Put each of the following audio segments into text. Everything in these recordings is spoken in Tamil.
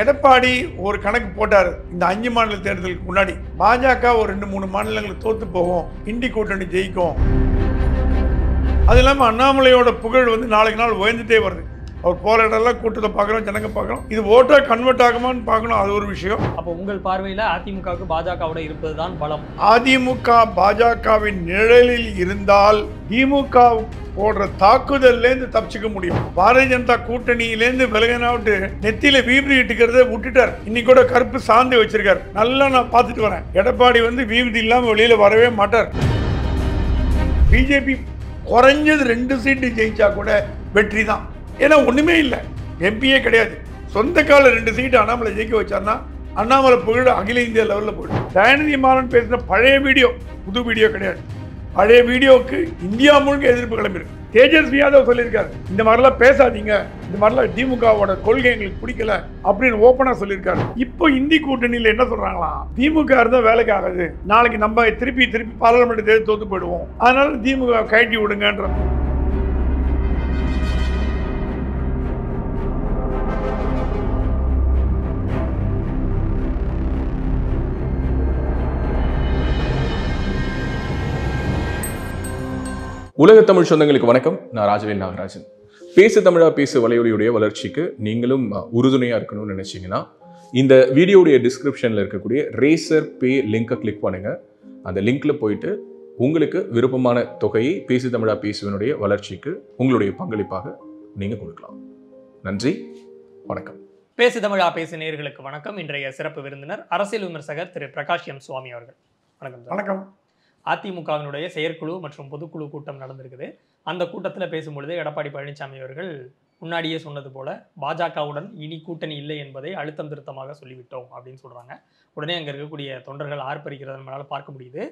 எடப்பாடி ஒரு கணக்கு போட்டார் இந்த அஞ்சு மாநில தேர்தலுக்கு முன்னாடி பாஜக ஒரு ரெண்டு மூணு மாநிலங்களை தோத்து போகும் இண்டி கூட்டணி ஜெயிக்கும் அது இல்லாமல் அண்ணாமலையோட புகழ் வந்து நாளைக்கு நாள் உயர்ந்துட்டே வருது அவர் போகிற இடம்லாம் கூட்டத்தில் பார்க்குறோம் ஜனங்க பார்க்குறோம் இது ஓட்டாக கன்வெர்ட் ஆகுமான்னு பார்க்கணும் அது ஒரு விஷயம் அப்போ உங்கள் பார்வையில் அதிமுகவுக்கு பாஜகவோட இருப்பது தான் பலம் அதிமுக பாஜகவின் நிழலில் இருந்தால் திமுக போடுற தாக்குதல்லேருந்து தப்பிச்சுக்க முடியும் பாரதிய ஜனதா கூட்டணியிலேருந்து விலகினாவிட்டு நெத்தியில வீபி இட்டுக்கிறத விட்டுட்டார் இன்னைக்கு கூட கருப்பு சாந்தி வச்சிருக்காரு நல்லா நான் பார்த்துட்டு வரேன் எடப்பாடி வந்து வீபதி இல்லாமல் வெளியில் வரவே மாட்டார் பிஜேபி குறைஞ்சது ரெண்டு சீட்டு ஜெயிச்சா கூட வெற்றி தான் ஏன்னா ஒன்றுமே இல்லை எம்பியே கிடையாது சொந்த கால ரெண்டு சீட்டு அண்ணாமலை ஜெயிக்க வச்சார்னா அண்ணாமலை போயிடும் அகில இந்திய லெவலில் போயிடும் தயாநிதி மாறன் பேசின பழைய வீடியோ புது வீடியோ கிடையாது பழைய வீடியோவுக்கு இந்தியா முழுக்க எதிர்ப்பு கிளம்பிருக்கு தேஜஸ்வி யாதவ் சொல்லியிருக்காரு இந்த மாதிரிலாம் பேசாதீங்க இந்த மாதிரிலாம் திமுகவோட கொள்கை எங்களுக்கு பிடிக்கல அப்படின்னு ஓப்பனாக சொல்லியிருக்காரு இப்போ இந்தி கூட்டணியில் என்ன சொல்கிறாங்களா திமுக இருந்தால் வேலைக்கு ஆகாது நாளைக்கு நம்ம திருப்பி திருப்பி பாராளுமன்ற தேர்தல் தோத்து போயிடுவோம் அதனால திமுக கட்டி விடுங்கன்ற உலக தமிழ் சொந்தங்களுக்கு வணக்கம் நான் ராஜவேல் நாகராஜன் பேசு தமிழா பேசு வலையொலியுடைய வளர்ச்சிக்கு நீங்களும் உறுதுணையாக இருக்கணும்னு நினச்சிங்கன்னா இந்த வீடியோடைய டிஸ்கிரிப்ஷன்ல இருக்கக்கூடிய ரேசர் பே லிங்கை கிளிக் பண்ணுங்கள் அந்த லிங்க்ல போயிட்டு உங்களுக்கு விருப்பமான தொகையை பேசு தமிழா பேசுவனுடைய வளர்ச்சிக்கு உங்களுடைய பங்களிப்பாக நீங்கள் கொடுக்கலாம் நன்றி வணக்கம் பேசு தமிழா பேசு நேர்களுக்கு வணக்கம் இன்றைய சிறப்பு விருந்தினர் அரசியல் விமர்சகர் திரு பிரகாஷ் எம் சுவாமி அவர்கள் வணக்கம் வணக்கம் அதிமுகவினுடைய செயற்குழு மற்றும் பொதுக்குழு கூட்டம் நடந்திருக்குது அந்த கூட்டத்தில் பேசும்பொழுது எடப்பாடி பழனிசாமி அவர்கள் முன்னாடியே சொன்னது போல பாஜகவுடன் இனி கூட்டணி இல்லை என்பதை அழுத்தம் திருத்தமாக சொல்லிவிட்டோம் அப்படின்னு சொல்கிறாங்க உடனே அங்கே இருக்கக்கூடிய தொண்டர்கள் ஆர்ப்பரிக்கிறது நம்மளால் பார்க்க முடியுது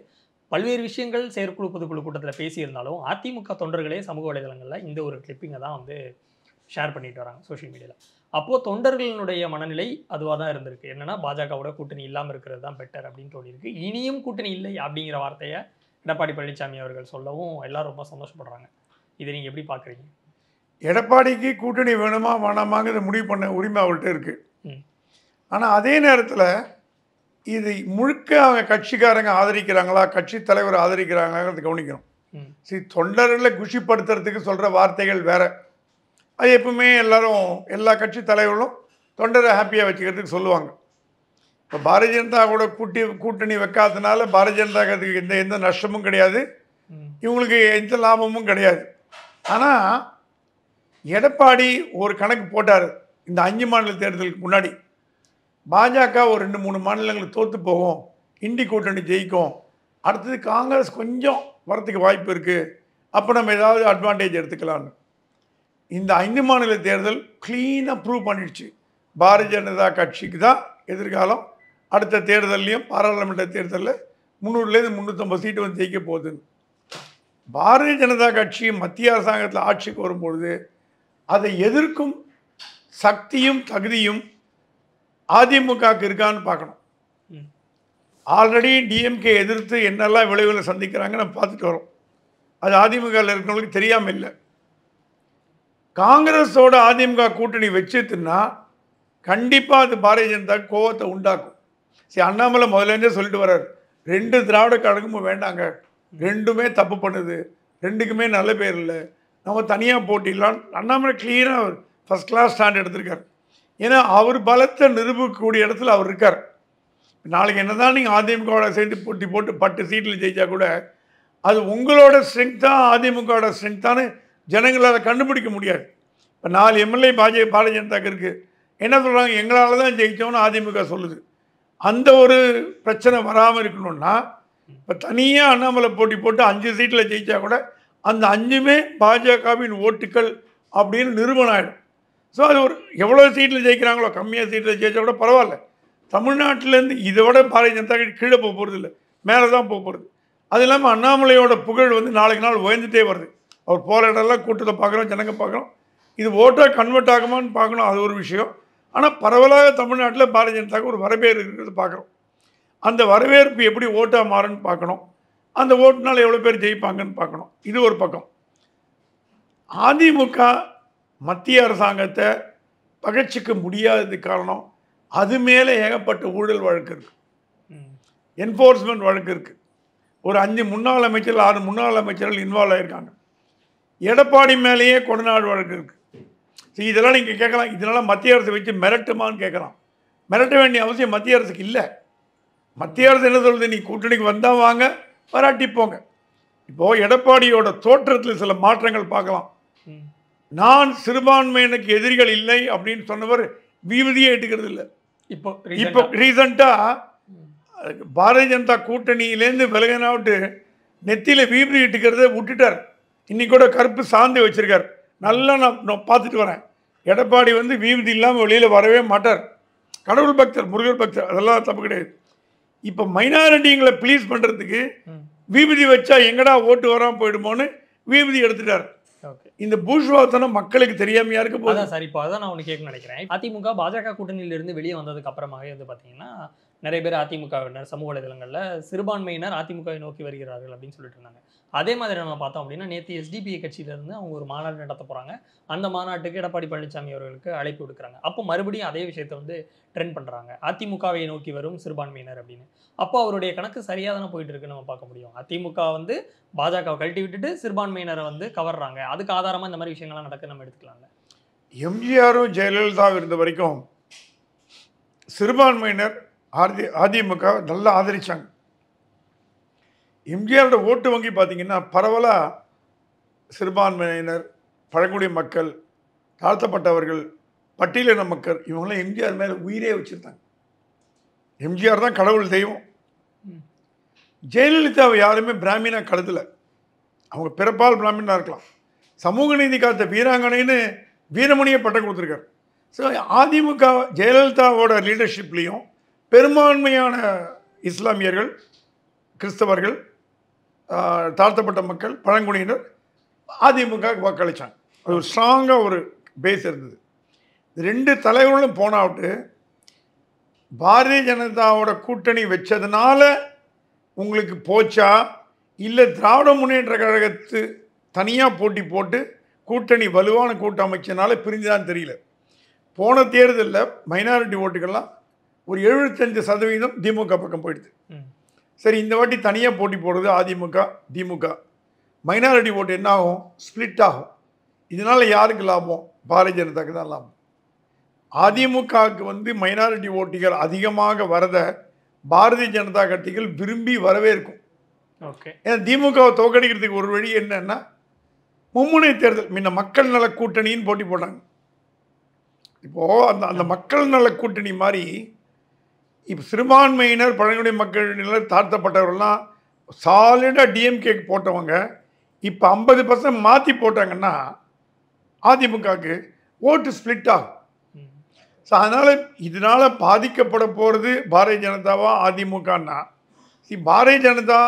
பல்வேறு விஷயங்கள் செயற்குழு பொதுக்குழு கூட்டத்தில் பேசியிருந்தாலும் அதிமுக தொண்டர்களே சமூக வலைதளங்களில் இந்த ஒரு கிளிப்பிங்கை தான் வந்து ஷேர் பண்ணிட்டு வராங்க சோஷியல் மீடியாவில் அப்போது தொண்டர்களினுடைய மனநிலை அதுவாக தான் இருந்திருக்கு என்னென்னா பாஜகவோட கூட்டணி இல்லாமல் இருக்கிறது தான் பெட்டர் அப்படின்னு தோணியிருக்கு இனியும் கூட்டணி இல்லை அப்படிங்கிற வார்த்தையை எடப்பாடி பழனிசாமி அவர்கள் சொல்லவும் எல்லோரும் ரொம்ப சந்தோஷப்படுறாங்க இதை நீங்கள் எப்படி பார்க்குறீங்க எடப்பாடிக்கு கூட்டணி வேணுமா வேணாமாங்கிறத முடிவு பண்ண உரிமை அவள்கிட்ட இருக்குது ஆனால் அதே நேரத்தில் இது முழுக்க அவங்க கட்சிக்காரங்க ஆதரிக்கிறாங்களா கட்சி தலைவர் ஆதரிக்கிறாங்களாங்கிறது கவனிக்கணும் சரி தொண்டர்களை குஷிப்படுத்துறதுக்கு சொல்கிற வார்த்தைகள் வேறு அது எப்பவுமே எல்லோரும் எல்லா கட்சி தலைவர்களும் தொண்டரை ஹாப்பியாக வச்சுக்கிறதுக்கு சொல்லுவாங்க இப்போ பாரதிய ஜனதா கூட கூட்டி கூட்டணி வைக்காததுனால பாரதிய ஜனதா கட்சிக்கு எந்த எந்த நஷ்டமும் கிடையாது இவங்களுக்கு எந்த லாபமும் கிடையாது ஆனால் எடப்பாடி ஒரு கணக்கு போட்டார் இந்த அஞ்சு மாநில தேர்தலுக்கு முன்னாடி பாஜக ஒரு ரெண்டு மூணு மாநிலங்களுக்கு தோற்று போகும் இண்டி கூட்டணி ஜெயிக்கும் அடுத்தது காங்கிரஸ் கொஞ்சம் வரத்துக்கு வாய்ப்பு இருக்குது அப்போ நம்ம ஏதாவது அட்வான்டேஜ் எடுத்துக்கலான்னு இந்த ஐந்து மாநில தேர்தல் க்ளீனாக ப்ரூவ் பண்ணிடுச்சு பாரதிய ஜனதா கட்சிக்கு தான் எதிர்காலம் அடுத்த தேர்தல்லையும் பாராளுமன்ற தேர்தலில் முந்நூறுலேருந்து முந்நூற்றம்பது சீட்டு வந்து ஜெயிக்க போகுதுன்னு பாரதிய ஜனதா கட்சி மத்திய அரசாங்கத்தில் ஆட்சிக்கு வரும்பொழுது அதை எதிர்க்கும் சக்தியும் தகுதியும் அதிமுகவுக்கு இருக்கான்னு பார்க்கணும் ஆல்ரெடி டிஎம்கே எதிர்த்து என்னெல்லாம் விளைவுகளை சந்திக்கிறாங்க நம்ம பார்த்துட்டு வரோம் அது அதிமுகவில் இருக்கிறவங்களுக்கு தெரியாமல் இல்லை காங்கிரஸோட அதிமுக கூட்டணி வச்சுட்டுன்னா கண்டிப்பாக அது பாரதிய ஜனதா கோவத்தை உண்டாக்கும் சரி அண்ணாமலை முதலேருந்தே சொல்லிட்டு வர்றார் ரெண்டு திராவிட கழகமும் வேண்டாங்க ரெண்டுமே தப்பு பண்ணுது ரெண்டுக்குமே நல்ல பேர் இல்லை நம்ம தனியாக போட்டிடலாம் அண்ணாமலை அவர் ஃபஸ்ட் கிளாஸ் ஸ்டாண்ட் எடுத்திருக்கார் ஏன்னா அவர் பலத்தை நிரூபிக்கக்கூடிய இடத்துல அவர் இருக்கார் நாளைக்கு என்ன தான் நீங்கள் அதிமுகவோட சேர்ந்து போட்டி போட்டு பட்டு சீட்டில் ஜெயித்தா கூட அது உங்களோட ஸ்ட்ரென்த்தாக அதிமுகவோட ஸ்ட்ரென்த்தானு ஜனங்களால் அதை கண்டுபிடிக்க முடியாது இப்போ நாலு எம்எல்ஏ பாஜக பாரதிய ஜனதாக்கு இருக்குது என்ன சொல்கிறாங்க எங்களால் தான் ஜெயித்தோம்னு அதிமுக சொல்லுது அந்த ஒரு பிரச்சனை வராமல் இருக்கணும்னா இப்போ தனியாக அண்ணாமலை போட்டி போட்டு அஞ்சு சீட்டில் ஜெயித்தா கூட அந்த அஞ்சுமே பாஜகவின் ஓட்டுக்கள் அப்படின்னு நிறுவனம் ஆகிடும் ஸோ அது ஒரு எவ்வளோ சீட்டில் ஜெயிக்கிறாங்களோ கம்மியாக சீட்டில் ஜெயித்தா கூட பரவாயில்ல தமிழ்நாட்டிலேருந்து இதை விட பாரதிய ஜனதா கீழே போக போகிறது இல்லை மேலே தான் போக போகிறது அது இல்லாமல் அண்ணாமலையோட புகழ் வந்து நாளைக்கு நாள் உயர்ந்துட்டே வருது அவர் போகிற இடம்லாம் கூட்டத்தை பார்க்குறோம் ஜனங்க பார்க்குறோம் இது ஓட்டாக கன்வெர்ட் ஆகுமான்னு பார்க்கணும் அது ஒரு விஷயம் ஆனால் பரவலாக தமிழ்நாட்டில் பாரதிய ஜனதாக்கு ஒரு வரவேற்பு இருக்கிறது பார்க்குறோம் அந்த வரவேற்பு எப்படி ஓட்டாக மாறுன்னு பார்க்கணும் அந்த ஓட்டுனால் எவ்வளோ பேர் ஜெயிப்பாங்கன்னு பார்க்கணும் இது ஒரு பக்கம் அதிமுக மத்திய அரசாங்கத்தை பகச்சிக்க முடியாதது காரணம் அது மேலே ஏகப்பட்ட ஊழல் வழக்கு இருக்குது என்ஃபோர்ஸ்மெண்ட் வழக்கு இருக்குது ஒரு அஞ்சு முன்னாள் அமைச்சர்கள் ஆறு முன்னாள் அமைச்சர்கள் இன்வால்வ் ஆகியிருக்காங்க எடப்பாடி மேலேயே கொடநாடு வழக்கு இருக்குது சரி இதெல்லாம் நீங்கள் கேட்கலாம் இதனால் மத்திய அரசு வச்சு மிரட்டுமான்னு கேட்கலாம் மிரட்ட வேண்டிய அவசியம் மத்திய அரசுக்கு இல்லை மத்திய அரசு என்ன சொல்கிறது நீ கூட்டணிக்கு வந்தால் வாங்க வராட்டி போங்க இப்போது எடப்பாடியோட தோற்றத்தில் சில மாற்றங்கள் பார்க்கலாம் நான் சிறுபான்மையினுக்கு எதிரிகள் இல்லை அப்படின்னு சொன்னவர் விபதியே எட்டுக்கிறது இல்லை இப்போ இப்போ ரீசண்டாக பாரதிய ஜனதா கூட்டணியிலேருந்து விலகினாவிட்டு நெத்தியில் வீபதி இட்டுக்கிறத விட்டுட்டார் இன்னைக்கு கூட கருப்பு சாந்தி வச்சுருக்கார் நல்லா நான் பார்த்துட்டு வரேன் எடப்பாடி வந்து வீதி இல்லாமல் வெளியில் வரவே மாட்டார் கடவுள் பக்தர் முருகர் பக்தர் அதெல்லாம் தப்பு கிடையாது இப்போ மைனாரிட்டிங்களை ப்ளீஸ் பண்ணுறதுக்கு வீபதி வச்சா எங்கடா ஓட்டு வராமல் போயிடுமோன்னு வீபதி எடுத்துட்டார் இந்த பூஷ்வாத்தனம் மக்களுக்கு தெரியாமையா இருக்கு போதும் சரிப்பா இப்போ அதான் நான் ஒன்று கேட்க நினைக்கிறேன் அதிமுக பாஜக கூட்டணியிலிருந்து வெளியே வந்ததுக்கு அப்புறமாவே வந்து பார்த்தீங்கன்னா நிறைய பேர் அதிமுகவினர் சமூக வலைதளங்களில் சிறுபான்மையினர் அதிமுகவை நோக்கி வருகிறார்கள் அப்படின்னு சொல்லிட்டு இருந்தாங்க அதே மாதிரி நம்ம பார்த்தோம் அப்படின்னா நேற்று எஸ்டிபிஐ கட்சியிலேருந்து அவங்க ஒரு மாநாடு நடத்த போகிறாங்க அந்த மாநாட்டுக்கு எடப்பாடி பழனிசாமி அவர்களுக்கு அழைப்பு கொடுக்குறாங்க அப்போ மறுபடியும் அதே விஷயத்தை வந்து ட்ரெண்ட் பண்ணுறாங்க அதிமுகவை நோக்கி வரும் சிறுபான்மையினர் அப்படின்னு அப்போ அவருடைய கணக்கு சரியாக தானே போயிட்டு இருக்குன்னு நம்ம பார்க்க முடியும் அதிமுக வந்து பாஜகவை கழட்டி விட்டுட்டு சிறுபான்மையினரை வந்து கவர்றாங்க அதுக்கு ஆதாரமாக இந்த மாதிரி விஷயங்கள்லாம் நடக்க நம்ம எடுத்துக்கலாம்ல எம்ஜிஆரும் ஜெயலலிதாவும் இருந்த வரைக்கும் சிறுபான்மையினர் ஆதி அதிமுக நல்லா ஆதரித்தாங்க எம்ஜிஆரோட ஓட்டு வங்கி பார்த்திங்கன்னா பரவலாக சிறுபான்மையினர் பழங்குடி மக்கள் தாழ்த்தப்பட்டவர்கள் பட்டியலின மக்கள் இவங்களாம் எம்ஜிஆர் மேலே உயிரே வச்சுருந்தாங்க எம்ஜிஆர் தான் கடவுள் தெய்வம் ஜெயலலிதாவை யாருமே பிராமினாக கடத்தலை அவங்க பிறப்பால் பிராமினாக இருக்கலாம் சமூக நீதி காத்த வீராங்கனைன்னு வீரமணியை பட்டம் கொடுத்துருக்காரு ஸோ அதிமுக ஜெயலலிதாவோட லீடர்ஷிப்லேயும் பெரும்பான்மையான இஸ்லாமியர்கள் கிறிஸ்தவர்கள் தாழ்த்தப்பட்ட மக்கள் பழங்குடியினர் அதிமுக வாக்களித்தாங்க அது ஒரு ஸ்ட்ராங்காக ஒரு பேஸ் இருந்தது ரெண்டு தலைவர்களும் போனாவிட்டு பாரதிய ஜனதாவோட கூட்டணி வச்சதுனால உங்களுக்கு போச்சா இல்லை திராவிட முன்னேற்ற கழகத்து தனியாக போட்டி போட்டு கூட்டணி வலுவான கூட்டம் அமைச்சதுனால பிரிஞ்சுதான் தெரியல போன தேர்தலில் மைனாரிட்டி ஓட்டுகள்லாம் ஒரு எழுபத்தஞ்சு சதவீதம் திமுக பக்கம் போயிடுது சரி இந்த வாட்டி தனியாக போட்டி போடுறது அதிமுக திமுக மைனாரிட்டி ஓட்டு என்ன ஆகும் ஸ்ப்ளிட் ஆகும் இதனால் யாருக்கு லாபம் பாரதிய ஜனதாக்கு தான் லாபம் அதிமுகவுக்கு வந்து மைனாரிட்டி ஓட்டிகள் அதிகமாக வரத பாரதிய ஜனதா கட்சிகள் விரும்பி வரவே ஓகே ஏன்னா திமுகவை தோக்கடிக்கிறதுக்கு ஒரு வழி என்னன்னா மும்முனை தேர்தல் முன்ன மக்கள் நல கூட்டணின்னு போட்டி போட்டாங்க இப்போது அந்த அந்த மக்கள் நல கூட்டணி மாதிரி இப்போ சிறுபான்மையினர் பழங்குடி மக்களினர் தாழ்த்தப்பட்டவர்கள்லாம் சாலிடாக டிஎம்கேக்கு போட்டவங்க இப்போ ஐம்பது பர்சன்ட் மாற்றி போட்டாங்கன்னா அதிமுகவுக்கு ஓட்டு ஸ்பிளிட் ஆகும் ஸோ அதனால் இதனால் பாதிக்கப்பட போகிறது பாரதிய ஜனதாவா அதிமுகன்னா சி பாரதிய ஜனதா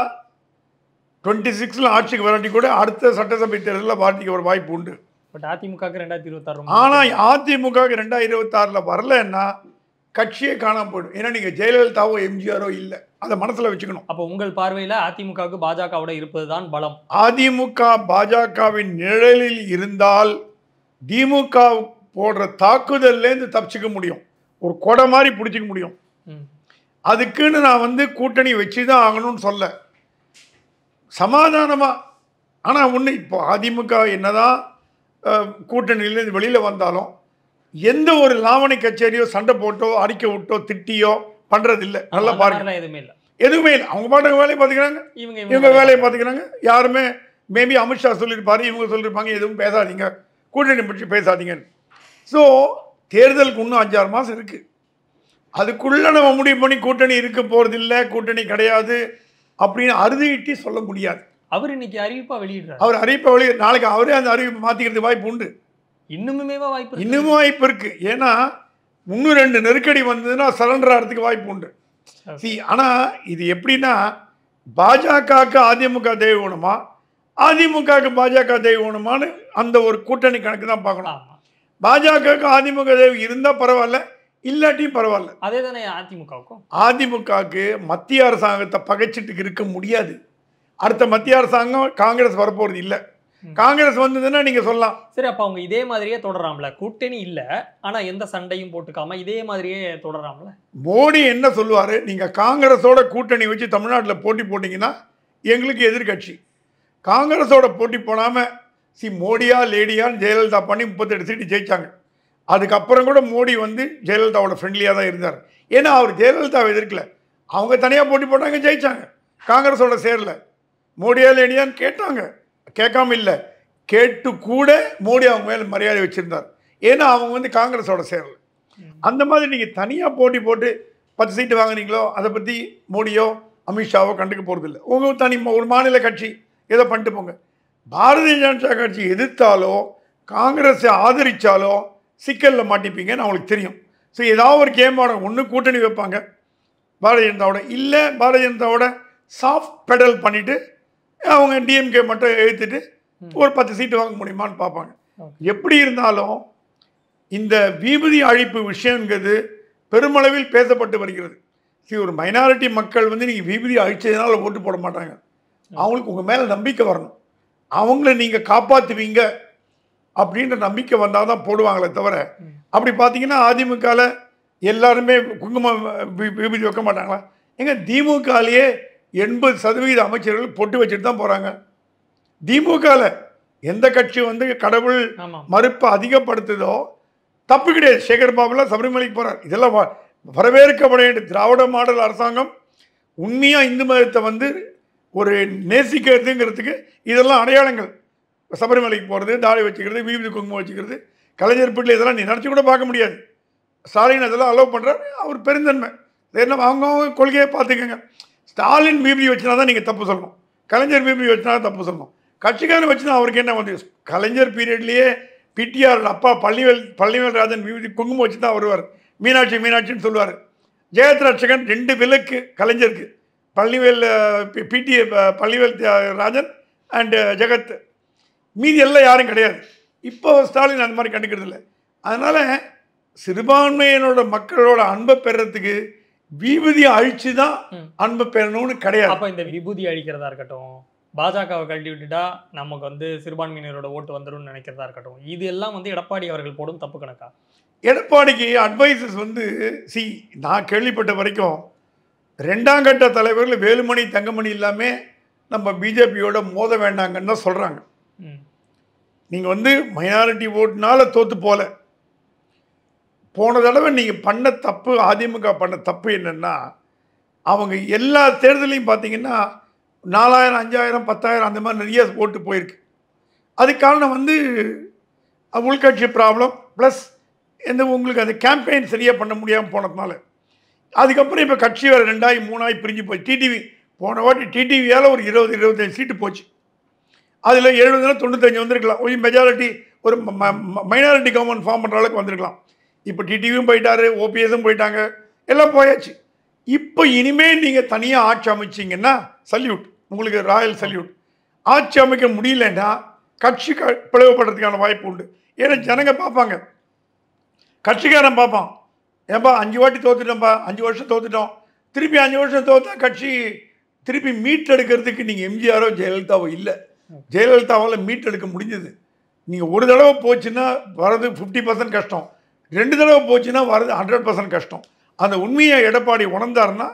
டுவெண்ட்டி சிக்ஸில் ஆட்சிக்கு வராட்டி கூட அடுத்த சட்டசபை தேர்தலில் பாரதிக்கு ஒரு வாய்ப்பு உண்டு பட் அதிமுக ரெண்டாயிரத்தி இருபத்தாறு ஆனால் அதிமுக ரெண்டாயிரத்தி இருபத்தாறில் வரலன்னா கட்சியே காணாமல் போயிடும் ஏன்னா நீங்கள் ஜெயலலிதாவோ எம்ஜிஆரோ இல்லை அதை மனசில் வச்சுக்கணும் அப்போ உங்கள் பார்வையில் அதிமுகவுக்கு பாஜகவோட இருப்பது தான் பலம் அதிமுக பாஜகவின் நிழலில் இருந்தால் திமுக போடுற தாக்குதல்லேருந்து தப்பிச்சிக்க முடியும் ஒரு கொடை மாதிரி பிடிச்சிக்க முடியும் அதுக்குன்னு நான் வந்து கூட்டணி வச்சு தான் ஆகணும்னு சொல்ல சமாதானமாக ஆனால் ஒன்று இப்போ அதிமுக என்னதான் கூட்டணியிலேருந்து வெளியில் வந்தாலும் எந்த ஒரு லாவணி கச்சேரியோ சண்டை போட்டோ அடிக்க விட்டோ திட்டியோ பண்றது இல்லை நல்லா பாருங்க எதுவுமே இல்லை அவங்க பாட்டுக்கு வேலையை பார்த்துக்கிறாங்க இவங்க வேலையை பார்த்துக்கிறாங்க யாருமே மேபி அமித்ஷா சொல்லியிருப்பாரு இவங்க சொல்லியிருப்பாங்க எதுவும் பேசாதீங்க கூட்டணி பற்றி பேசாதீங்கன்னு ஸோ தேர்தலுக்கு இன்னும் அஞ்சாறு மாதம் இருக்குது அதுக்குள்ளே நம்ம முடிவு பண்ணி கூட்டணி இருக்க போகிறதில்ல கூட்டணி கிடையாது அப்படின்னு அறுதிட்டு சொல்ல முடியாது அவர் இன்னைக்கு அறிவிப்பாக வெளியிடுறாரு அவர் அறிவிப்பை வெளியிட நாளைக்கு அவரே அந்த அறிவிப்பை மாற்றிக்கிறதுக்கு வாய்ப்பு உண்டு இன்னுமுமே வாய்ப்பு இன்னமும் வாய்ப்பு இருக்குது ஏன்னா இன்னும் ரெண்டு நெருக்கடி வந்ததுன்னா சரண்டர் ஆகிறதுக்கு வாய்ப்பு உண்டு சி ஆனால் இது எப்படின்னா பாஜகவுக்கு அதிமுக தெய்வகுணமா அதிமுகவுக்கு பாஜக தெய்வகுணமானு அந்த ஒரு கூட்டணி கணக்கு தான் பார்க்கணும் பாஜகவுக்கு அதிமுக தெய்வம் இருந்தால் பரவாயில்ல இல்லாட்டியும் பரவாயில்ல அதே தானே அதிமுகவுக்கும் அதிமுகவுக்கு மத்திய அரசாங்கத்தை பகைச்சிட்டு இருக்க முடியாது அடுத்த மத்திய அரசாங்கம் காங்கிரஸ் வரப்போகிறது இல்லை காங்கிரஸ் வந்ததுன்னா நீங்க சொல்லலாம் சரி அப்ப அவங்க இதே மாதிரியே தொடராமல கூட்டணி இல்ல ஆனா எந்த சண்டையும் போட்டுக்காம இதே மாதிரியே தொடராமல மோடி என்ன சொல்லுவாரு நீங்க காங்கிரஸோட கூட்டணி வச்சு தமிழ்நாட்டில் போட்டி போட்டீங்கன்னா எங்களுக்கு எதிர்கட்சி காங்கிரஸோட போட்டி போடாம சி மோடியா லேடியான்னு ஜெயலலிதா பண்ணி முப்பத்தெட்டு சீட்டு ஜெயிச்சாங்க அதுக்கப்புறம் கூட மோடி வந்து ஜெயலலிதாவோட ஃப்ரெண்ட்லியாக தான் இருந்தார் ஏன்னா அவர் ஜெயலலிதாவை எதிர்க்கல அவங்க தனியாக போட்டி போட்டாங்க ஜெயிச்சாங்க காங்கிரஸோட சேரல மோடியா லேடியான்னு கேட்டாங்க கேட்காம இல்லை கேட்டு கூட மோடி அவங்க மேலே மரியாதை வச்சுருந்தார் ஏன்னா அவங்க வந்து காங்கிரஸோட சேரல் அந்த மாதிரி நீங்கள் தனியாக போட்டி போட்டு பத்து சீட்டு வாங்குனீங்களோ அதை பற்றி மோடியோ அமித்ஷாவோ கண்டுக்க இல்லை உங்கள் தனி ஒரு மாநில கட்சி ஏதோ பண்ணிட்டு போங்க பாரதிய ஜனதா கட்சி எதிர்த்தாலோ காங்கிரஸை ஆதரித்தாலோ சிக்கலில் மாட்டிப்பீங்கன்னு அவங்களுக்கு தெரியும் ஸோ ஏதாவது ஒரு கேம் ஆடும் ஒன்று கூட்டணி வைப்பாங்க பாரதிய ஜனதாவோட இல்லை பாரதிய ஜனதாவோட சாஃப்ட் பெடல் பண்ணிவிட்டு அவங்க டிஎம்கே மட்டும் எழுத்துட்டு ஒரு பத்து சீட்டு வாங்க முடியுமான்னு பார்ப்பாங்க எப்படி இருந்தாலும் இந்த பீபதி அழிப்பு விஷயங்கிறது பெருமளவில் பேசப்பட்டு வருகிறது சரி ஒரு மைனாரிட்டி மக்கள் வந்து நீங்கள் பீபதி அழிச்சதுனால ஓட்டு போட மாட்டாங்க அவங்களுக்கு உங்கள் மேலே நம்பிக்கை வரணும் அவங்கள நீங்கள் காப்பாற்றுவீங்க அப்படின்ற நம்பிக்கை வந்தால் தான் போடுவாங்களே தவிர அப்படி பார்த்தீங்கன்னா அதிமுகவில் எல்லாருமே குங்குமம் பீபதி வைக்க மாட்டாங்களா எங்கள் திமுகலேயே எண்பது சதவீத அமைச்சர்கள் பொட்டு வச்சுட்டு தான் போகிறாங்க திமுகவில் எந்த கட்சி வந்து கடவுள் மறுப்பை அதிகப்படுத்துதோ தப்பு கிடையாது சேகர் சபரிமலைக்கு போகிறார் இதெல்லாம் வரவேற்கப்பட வேண்டிய திராவிட மாடல் அரசாங்கம் உண்மையாக இந்து மதத்தை வந்து ஒரு நேசிக்கிறதுங்கிறதுக்கு இதெல்லாம் அடையாளங்கள் சபரிமலைக்கு போகிறது தாடி வச்சுக்கிறது வீதி குங்குமம் வச்சுக்கிறது கலைஞர் பிள்ளை இதெல்லாம் நீ நினச்சி கூட பார்க்க முடியாது ஸ்டாலின் அதெல்லாம் அலோவ் பண்ணுறாரு அவர் பெருந்தன்மை என்ன அவங்க கொள்கையை பார்த்துக்கோங்க ஸ்டாலின் பிபி வச்சுனா தான் நீங்கள் தப்பு சொல்லணும் கலைஞர் பிபி வச்சுனா தான் தப்பு சொல்லணும் கட்சிக்காரன் வச்சுனா அவருக்கு என்ன வந்து கலைஞர் பீரியட்லேயே பிடிஆர் அப்பா பள்ளிவேல் பள்ளிவேல் ராஜன் பிபி குங்குமம் வச்சு தான் வருவார் மீனாட்சி மீனாட்சின்னு சொல்லுவார் ஜெயத்ரட்சகன் ரெண்டு விலக்கு கலைஞருக்கு பள்ளிவேல் பிடி பள்ளிவேல் ராஜன் அண்டு ஜெகத் மீதி எல்லாம் யாரும் கிடையாது இப்போ ஸ்டாலின் அந்த மாதிரி கண்டுக்கிறது இல்லை அதனால் சிறுபான்மையினோட மக்களோட அன்பை பெறத்துக்கு விபூதி அழிச்சு தான் அன்பு பெறணும்னு கிடையாது அப்போ இந்த விபூதி அழிக்கிறதா இருக்கட்டும் பாஜகவை கழட்டி விட்டுட்டா நமக்கு வந்து சிறுபான்மையினரோட ஓட்டு வந்துடும் நினைக்கிறதா இருக்கட்டும் இது எல்லாம் வந்து எடப்பாடி அவர்கள் போடும் தப்பு கணக்கா எடப்பாடிக்கு அட்வைசஸ் வந்து சி நான் கேள்விப்பட்ட வரைக்கும் ரெண்டாம் கட்ட தலைவர்கள் வேலுமணி தங்கமணி இல்லாமல் நம்ம பிஜேபியோட மோத வேண்டாங்கன்னு தான் சொல்கிறாங்க நீங்கள் வந்து மைனாரிட்டி ஓட்டுனால தோற்று போகலை போன தடவை நீங்கள் பண்ண தப்பு அதிமுக பண்ண தப்பு என்னென்னா அவங்க எல்லா தேர்தலையும் பார்த்தீங்கன்னா நாலாயிரம் அஞ்சாயிரம் பத்தாயிரம் அந்த மாதிரி நிறைய ஓட்டு போயிருக்கு அது காரணம் வந்து உள்கட்சி ப்ராப்ளம் ப்ளஸ் எந்த உங்களுக்கு அந்த கேம்பெயின் சரியாக பண்ண முடியாமல் போனதுனால அதுக்கப்புறம் இப்போ கட்சி வேறு ரெண்டாயி மூணாயி பிரிஞ்சு போச்சு டிடிவி போன வாட்டி டிடிவியால் ஒரு இருபது இருபத்தஞ்சு சீட்டு போச்சு அதில் எழுபதுனா தொண்ணூத்தஞ்சு வந்திருக்கலாம் ஒரு மெஜாரிட்டி ஒரு மைனாரிட்டி கவர்மெண்ட் ஃபார்ம் பண்ணுற அளவுக்கு வந்திருக்கலாம் இப்போ டிடிவியும் போயிட்டாரு ஓபிஎஸும் போயிட்டாங்க எல்லாம் போயாச்சு இப்போ இனிமேல் நீங்கள் தனியாக ஆட்சி அமைச்சிங்கன்னா சல்யூட் உங்களுக்கு ராயல் சல்யூட் ஆட்சி அமைக்க முடியலன்னா கட்சி க பிளவுபடுறதுக்கான வாய்ப்பு உண்டு ஏன்னா ஜனங்க பார்ப்பாங்க கட்சிக்காரன் பார்ப்பான் ஏன்பா அஞ்சு வாட்டி தோத்துட்டோம்ப்பா அஞ்சு வருஷம் தோத்துட்டோம் திருப்பி அஞ்சு வருஷம் தோத்தா கட்சி திருப்பி மீட்டெடுக்கிறதுக்கு நீங்கள் எம்ஜிஆரோ ஜெயலலிதாவோ இல்லை ஜெயலலிதாவால் மீட்டெடுக்க முடிஞ்சது நீங்கள் ஒரு தடவை போச்சுன்னா வரது ஃபிஃப்டி பர்சன்ட் கஷ்டம் ரெண்டு தடவை போச்சுன்னா வரது ஹண்ட்ரட் பர்சன்ட் கஷ்டம் அந்த உண்மையை எடப்பாடி உணர்ந்தாருன்னா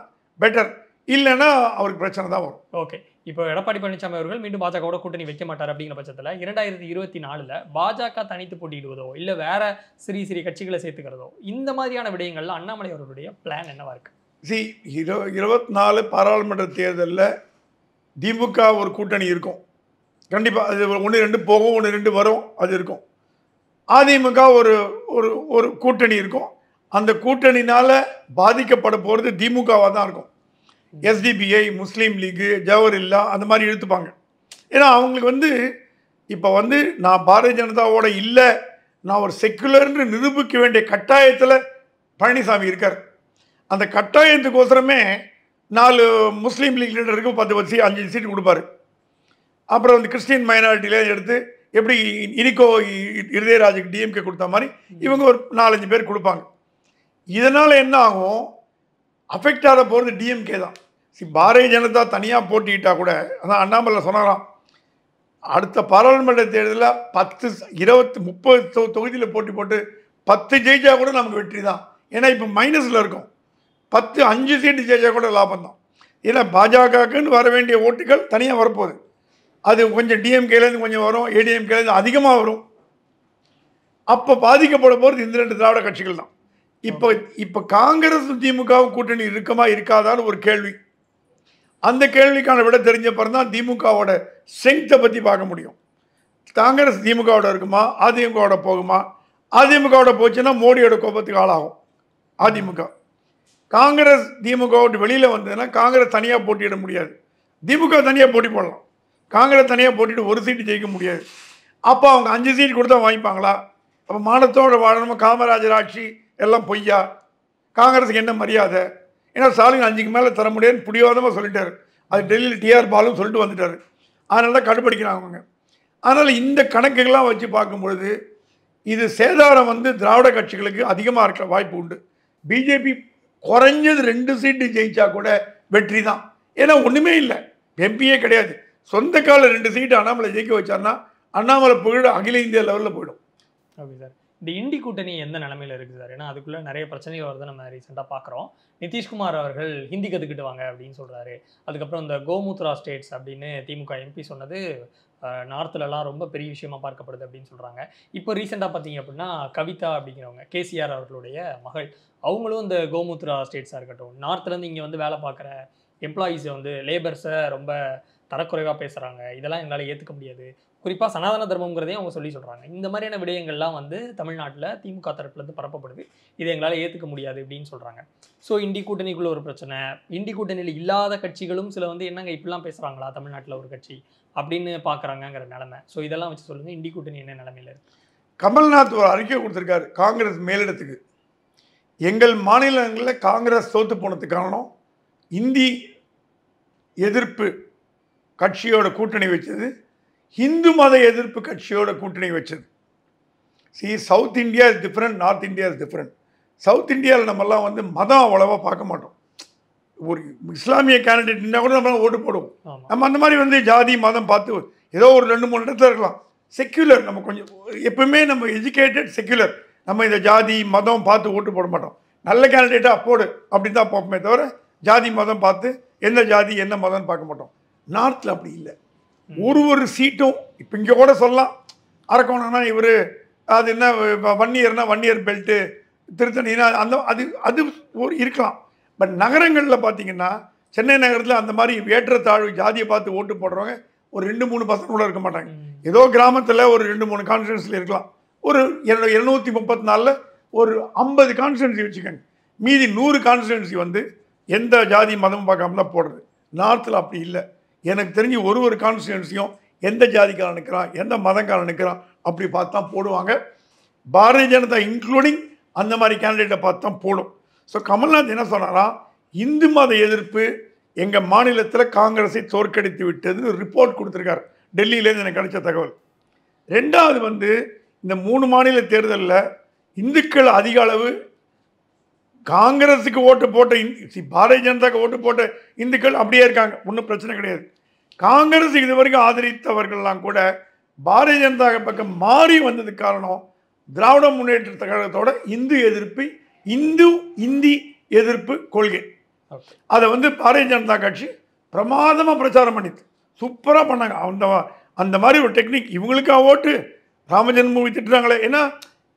பெட்டர் இல்லைன்னா அவருக்கு பிரச்சனை தான் வரும் ஓகே இப்போ எடப்பாடி பழனிசாமி அவர்கள் மீண்டும் பாஜகவோட கூட்டணி வைக்க மாட்டார் அப்படிங்கிற பட்சத்தில் இரண்டாயிரத்தி இருபத்தி நாலில் பாஜக தனித்து போட்டியிடுவதோ இல்லை வேற சிறிய சிறிய கட்சிகளை சேர்த்துக்கிறதோ இந்த மாதிரியான விடயங்கள்ல அண்ணாமலை அவர்களுடைய பிளான் என்னவா இருக்கு சி இரு இருபத்தி நாலு பாராளுமன்ற தேர்தலில் திமுக ஒரு கூட்டணி இருக்கும் கண்டிப்பாக அது ஒன்று ரெண்டு போகும் ஒன்று ரெண்டு வரும் அது இருக்கும் அதிமுக ஒரு ஒரு ஒரு கூட்டணி இருக்கும் அந்த கூட்டணினால் பாதிக்கப்பட போகிறது திமுகவாக தான் இருக்கும் எஸ்டிபிஐ முஸ்லீம் லீகு ஜவஹர்லா அந்த மாதிரி இழுத்துப்பாங்க ஏன்னா அவங்களுக்கு வந்து இப்போ வந்து நான் பாரதிய ஜனதாவோட இல்லை நான் ஒரு செக்குலர்னு நிரூபிக்க வேண்டிய கட்டாயத்தில் பழனிசாமி இருக்கார் அந்த கட்டாயத்துக்கோசரமே நாலு முஸ்லீம் லீக் லீடருக்கு பத்து வச்சு அஞ்சு சீட்டு கொடுப்பாரு அப்புறம் வந்து கிறிஸ்டின் மைனாரிட்டியில எடுத்து எப்படி இனிக்கோ இருதயராஜுக்கு டிஎம்கே கொடுத்த மாதிரி இவங்க ஒரு நாலஞ்சு பேர் கொடுப்பாங்க இதனால் என்ன ஆகும் அஃபெக்ட் ஆக போகிறது டிஎம்கே தான் சி பாரதிய ஜனதா தனியாக போட்டிக்கிட்டால் கூட அதான் அண்ணாமலை சொன்னாராம் அடுத்த பாராளுமன்ற தேர்தலில் பத்து இருபத்தி முப்பது தொகுதியில் போட்டி போட்டு பத்து ஜெயிச்சா கூட நமக்கு வெற்றி தான் ஏன்னா இப்போ மைனஸில் இருக்கும் பத்து அஞ்சு சீட்டு ஜெயிச்சா கூட லாபம் தான் ஏன்னா பாஜகக்குன்னு வர வேண்டிய ஓட்டுகள் தனியாக வரப்போகுது அது கொஞ்சம் டிஎம்கேலேருந்து கொஞ்சம் வரும் ஏடிஎம்கேலேருந்து அதிகமாக வரும் அப்போ பாதிக்கப்பட போகிறது இந்த ரெண்டு திராவிட கட்சிகள் தான் இப்போ இப்போ காங்கிரஸும் திமுகவும் கூட்டணி இருக்குமா இருக்காதான்னு ஒரு கேள்வி அந்த கேள்விக்கான விட தெரிஞ்சப்பறம் தான் திமுகவோட ஸ்ட்ரென்த்தை பற்றி பார்க்க முடியும் காங்கிரஸ் திமுகவோட இருக்குமா அதிமுகவோட போகுமா அதிமுகவோட போச்சுன்னா மோடியோட கோபத்துக்கு ஆளாகும் அதிமுக காங்கிரஸ் திமுக விட்டு வெளியில் வந்ததுன்னா காங்கிரஸ் தனியாக போட்டியிட முடியாது திமுக தனியாக போட்டி போடலாம் காங்கிரஸ் தனியாக போட்டிட்டு ஒரு சீட்டு ஜெயிக்க முடியாது அப்போ அவங்க அஞ்சு சீட் கொடுத்தா வாங்கிப்பாங்களா அப்போ மானத்தோடு வாழணும் காமராஜர் ஆட்சி எல்லாம் பொய்யா காங்கிரஸுக்கு என்ன மரியாதை ஏன்னா ஸ்டாலின் அஞ்சுக்கு மேலே தர முடியாதுன்னு புடிவாதமாக சொல்லிட்டார் அது டெல்லியில் டிஆர் பாலும் சொல்லிட்டு வந்துட்டார் அதனால தான் கடுப்படிக்கிறாங்க அவங்க அதனால் இந்த கணக்குகள்லாம் வச்சு பார்க்கும் பொழுது இது சேதாரம் வந்து திராவிட கட்சிகளுக்கு அதிகமாக இருக்க வாய்ப்பு உண்டு பிஜேபி குறைஞ்சது ரெண்டு சீட்டு ஜெயித்தா கூட வெற்றி தான் ஏன்னா ஒன்றுமே இல்லை எம்பியே கிடையாது சொந்த கால ரெண்டு சீட்டு அண்ணாமலை ஜெயிக்க வச்சார்னா அண்ணாமலை போயிடும் அகில இந்திய லெவலில் போயிடும் ஓகே சார் இந்த இண்டி கூட்டணி எந்த நிலமையில இருக்குது சார் ஏன்னா அதுக்குள்ளே நிறைய பிரச்சனைகள் வருது நம்ம ரீசெண்டாக பார்க்குறோம் நிதிஷ்குமார் அவர்கள் ஹிந்தி கற்றுக்கிட்டு வாங்க அப்படின்னு சொல்கிறாரு அதுக்கப்புறம் இந்த கோமுத்ரா ஸ்டேட்ஸ் அப்படின்னு திமுக எம்பி சொன்னது நார்த்துலலாம் ரொம்ப பெரிய விஷயமா பார்க்கப்படுது அப்படின்னு சொல்கிறாங்க இப்போ ரீசெண்டாக பார்த்தீங்க அப்படின்னா கவிதா அப்படிங்கிறவங்க கேசிஆர் அவர்களுடைய மகள் அவங்களும் இந்த கோமுத்ரா ஸ்டேட்ஸாக இருக்கட்டும் நார்த்துலேருந்து இங்கே வந்து வேலை பார்க்குற எம்ப்ளாயீஸை வந்து லேபர்ஸை ரொம்ப தரக்குறைவாக பேசுகிறாங்க இதெல்லாம் எங்களால் ஏற்றுக்க முடியாது குறிப்பாக சனாதன தர்மங்கிறதையும் அவங்க சொல்லி சொல்கிறாங்க இந்த மாதிரியான விடயங்கள்லாம் வந்து தமிழ்நாட்டில் திமுக தரப்புலேருந்து பரப்பப்படுது இதை எங்களால் ஏற்றுக்க முடியாது அப்படின்னு சொல்கிறாங்க ஸோ இண்டி கூட்டணிக்குள்ளே ஒரு பிரச்சனை இண்டி கூட்டணியில் இல்லாத கட்சிகளும் சில வந்து என்னங்க இப்படிலாம் பேசுகிறாங்களா தமிழ்நாட்டில் ஒரு கட்சி அப்படின்னு பார்க்குறாங்கங்கிற நிலமை ஸோ இதெல்லாம் வச்சு சொல்லுங்கள் இண்டி கூட்டணி என்ன நிலமையில் கமல்நாத் ஒரு அறிக்கை கொடுத்துருக்காரு காங்கிரஸ் மேலிடத்துக்கு எங்கள் மாநிலங்களில் காங்கிரஸ் தோத்து போனதுக்கு காரணம் இந்தி எதிர்ப்பு கட்சியோட கூட்டணி வச்சது ஹிந்து மத எதிர்ப்பு கட்சியோட கூட்டணி வச்சது see South India is different North India is different South இந்தியாவில் நம்மலாம் வந்து மதம் அவ்வளோவா பார்க்க மாட்டோம் ஒரு இஸ்லாமிய கேண்டிடேட்னா கூட நம்மளால் ஓட்டு போடுவோம் நம்ம அந்த மாதிரி வந்து ஜாதி மதம் பார்த்து ஏதோ ஒரு ரெண்டு மூணு இடத்துல இருக்கலாம் செக்யூலர் நம்ம கொஞ்சம் எப்பவுமே நம்ம எஜுகேட்டட் செக்யூலர் நம்ம இந்த ஜாதி மதம் பார்த்து ஓட்டு போட மாட்டோம் நல்ல கேண்டிடேட்டாக போடு அப்படின்னு தான் பார்ப்போமே தவிர ஜாதி மதம் பார்த்து எந்த ஜாதி எந்த மதம்னு பார்க்க மாட்டோம் நார்த்தில் அப்படி இல்லை ஒரு ஒரு சீட்டும் இப்போ இங்கே கூட சொல்லலாம் அரக்கோணம்னா இவர் அது என்ன வன்னியர்னா வன்னியர் பெல்ட்டு திருத்தணினா அந்த அது அது ஒரு இருக்கலாம் பட் நகரங்களில் பார்த்தீங்கன்னா சென்னை நகரத்தில் அந்த மாதிரி தாழ்வு ஜாதியை பார்த்து ஓட்டு போடுறவங்க ஒரு ரெண்டு மூணு பசங்க கூட இருக்க மாட்டாங்க ஏதோ கிராமத்தில் ஒரு ரெண்டு மூணு கான்ஸ்டியூன்சில் இருக்கலாம் ஒரு இரண்டு இருநூற்றி முப்பத்தி நாலில் ஒரு ஐம்பது கான்ஸ்டன்சி வச்சுக்கோங்க மீதி நூறு கான்ஸ்டன்சி வந்து எந்த ஜாதி மதமும் பார்க்காம தான் போடுறது நார்த்தில் அப்படி இல்லை எனக்கு தெரிஞ்சு ஒரு ஒரு கான்ஸ்டியூன்சியும் எந்த ஜாதிக்காரன் நிற்கிறான் எந்த மதக்காரன் நிற்கிறான் அப்படி பார்த்து தான் போடுவாங்க பாரதிய ஜனதா இன்க்ளூடிங் அந்த மாதிரி கேண்டிடேட்டை பார்த்து தான் போடும் ஸோ கமல்நாத் என்ன சொன்னாரா இந்து மத எதிர்ப்பு எங்கள் மாநிலத்தில் காங்கிரஸை தோற்கடித்து விட்டதுன்னு ரிப்போர்ட் கொடுத்துருக்காரு டெல்லியிலேருந்து எனக்கு கிடைச்ச தகவல் ரெண்டாவது வந்து இந்த மூணு மாநில தேர்தலில் இந்துக்கள் அதிக அளவு காங்கிரஸுக்கு ஓட்டு போட்ட இந்து பாரதிய ஜனதாவுக்கு ஓட்டு போட்ட இந்துக்கள் அப்படியே இருக்காங்க ஒன்றும் பிரச்சனை கிடையாது காங்கிரஸ் இதுவரைக்கும் ஆதரித்தவர்கள்லாம் கூட பாரதிய ஜனதா பக்கம் மாறி வந்ததுக்கு காரணம் திராவிட முன்னேற்ற கழகத்தோட இந்து எதிர்ப்பு இந்து இந்தி எதிர்ப்பு கொள்கை அதை வந்து பாரதிய ஜனதா கட்சி பிரமாதமாக பிரச்சாரம் பண்ணிது சூப்பராக பண்ணாங்க அந்த அந்த மாதிரி ஒரு டெக்னிக் இவங்களுக்காக ஓட்டு மூவி திட்டுறாங்களே ஏன்னா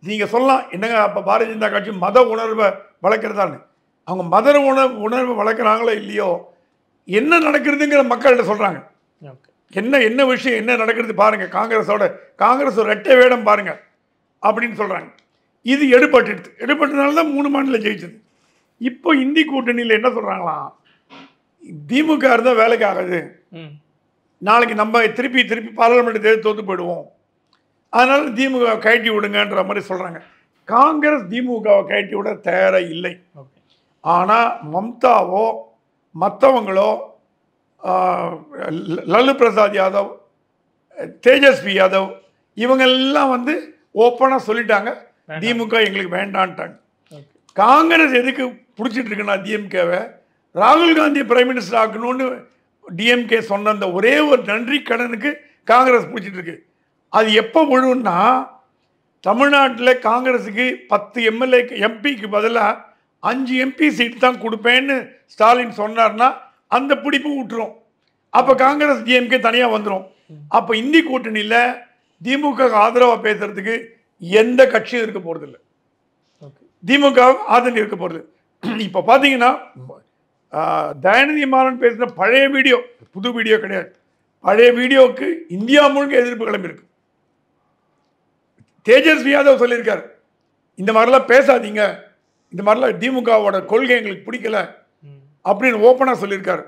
நீங்கள் சொல்லலாம் என்னங்க அப்போ பாரதிய ஜனதா கட்சி மத உணர்வை வளர்க்குறதான்னு அவங்க மத உணர்வு உணர்வை வளர்க்குறாங்களோ இல்லையோ என்ன நடக்கிறதுங்கிற மக்கள்கிட்ட சொல்கிறாங்க என்ன என்ன விஷயம் என்ன நடக்கிறது பாருங்கள் காங்கிரஸோட காங்கிரஸ் ஒரு ரெட்டை வேடம் பாருங்க அப்படின்னு சொல்கிறாங்க இது எடுபட்டுடுது எடுபட்டதுனால தான் மூணு மாநில ஜெயிச்சது இப்போ இந்தி கூட்டணியில் என்ன சொல்கிறாங்களாம் திமுக இருந்தால் வேலைக்கு ஆகாது நாளைக்கு நம்ம திருப்பி திருப்பி பாராளுமன்ற தேர்தல் தோத்து போயிடுவோம் அதனால் திமுக கழட்டி விடுங்கன்ற மாதிரி சொல்கிறாங்க காங்கிரஸ் திமுகவை கழட்டி விட தேவை இல்லை ஆனால் மம்தாவோ மற்றவங்களோ லல்லு பிரசாத் யாதவ் தேஜஸ்வி யாதவ் இவங்கெல்லாம் வந்து ஓப்பனாக சொல்லிட்டாங்க திமுக எங்களுக்கு வேண்டான்ட்டாங்க காங்கிரஸ் எதுக்கு பிடிச்சிட்டு இருக்குன்னா டிஎம்கேவை ராகுல் காந்தி பிரைம் மினிஸ்டர் ஆக்கணும்னு டிஎம்கே சொன்ன அந்த ஒரே ஒரு நன்றி கடனுக்கு காங்கிரஸ் பிடிச்சிட்டு இருக்கு அது எப்போ முழுன்னா தமிழ்நாட்டில் காங்கிரஸுக்கு பத்து எம்எல்ஏ எம்பிக்கு பதிலாக அஞ்சு எம்பி சீட் தான் கொடுப்பேன்னு ஸ்டாலின் சொன்னார்னா அந்த பிடிப்பு விட்டுரும் அப்போ காங்கிரஸ் டிஎம்கே தனியாக வந்துடும் அப்போ இந்தி கூட்டணியில் திமுக ஆதரவாக பேசுறதுக்கு எந்த கட்சியும் இருக்க போகிறதில்ல திமுக ஆதரவு இருக்க போகிறது இப்போ பார்த்தீங்கன்னா தயாநிதி மாறன் பேசின பழைய வீடியோ புது வீடியோ கிடையாது பழைய வீடியோவுக்கு இந்தியா முழுக்க எதிர்ப்பு இருக்கு தேஜஸ்வி யாதவ் சொல்லியிருக்காரு இந்த மாதிரிலாம் பேசாதீங்க இந்த மாதிரிலாம் திமுகவோட கொள்கை எங்களுக்கு பிடிக்கல அப்படின்னு ஓப்பனாக சொல்லியிருக்காரு